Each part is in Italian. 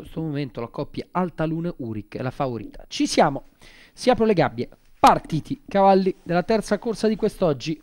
questo momento la coppia Altalune Uric è la favorita. Ci siamo, si aprono le gabbie, partiti cavalli della terza corsa di quest'oggi.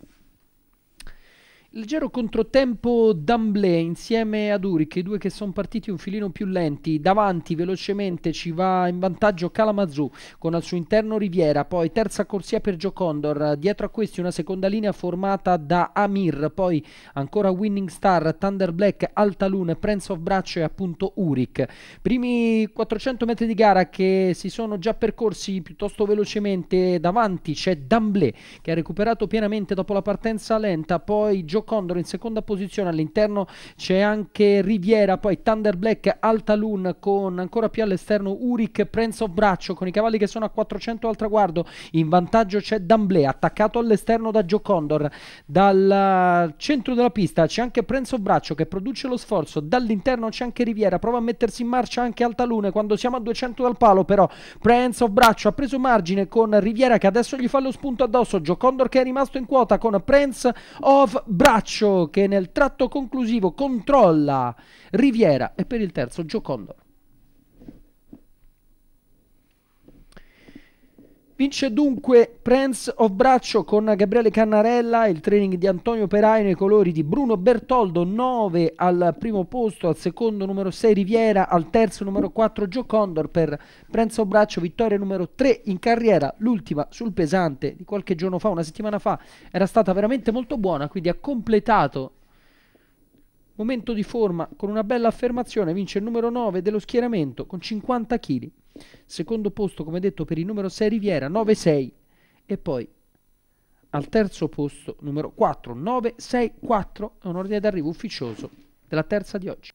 Leggero controtempo d'Amblè insieme ad Uric, i due che sono partiti un filino più lenti, davanti velocemente ci va in vantaggio Kalamazoo con al suo interno Riviera, poi terza corsia per Gio Condor, dietro a questi una seconda linea formata da Amir, poi ancora Winning Star, Thunder Black, Alta Prince of Braccio e appunto Uric. Primi 400 metri di gara che si sono già percorsi piuttosto velocemente, davanti c'è D'Amblè che ha recuperato pienamente dopo la partenza lenta, poi Gio Sergio Condor in seconda posizione, all'interno c'è anche Riviera, poi Thunder Black, Altalun con ancora più all'esterno Uric, Prince of Braccio con i cavalli che sono a 400 al traguardo, in vantaggio c'è D'Amblè attaccato all'esterno da Gio Condor, dal centro della pista c'è anche Prince of Braccio che produce lo sforzo, dall'interno c'è anche Riviera, prova a mettersi in marcia anche Altalun, quando siamo a 200 dal palo però Prince of Braccio ha preso margine con Riviera che adesso gli fa lo spunto addosso, Gio Condor che è rimasto in quota con Prince of Braccio Taccio che nel tratto conclusivo controlla Riviera e per il terzo Giocondo. Vince dunque Prince of Braccio con Gabriele Cannarella, il training di Antonio Perai nei colori di Bruno Bertoldo, 9 al primo posto, al secondo numero 6 Riviera, al terzo numero 4 Gio Condor per Prince of Braccio, vittoria numero 3 in carriera, l'ultima sul pesante di qualche giorno fa, una settimana fa, era stata veramente molto buona, quindi ha completato Momento di forma, con una bella affermazione vince il numero 9 dello schieramento con 50 kg. Secondo posto, come detto, per il numero 6 Riviera, 9-6. E poi al terzo posto, numero 4, 9-6-4, è un ordine d'arrivo ufficioso della terza di oggi.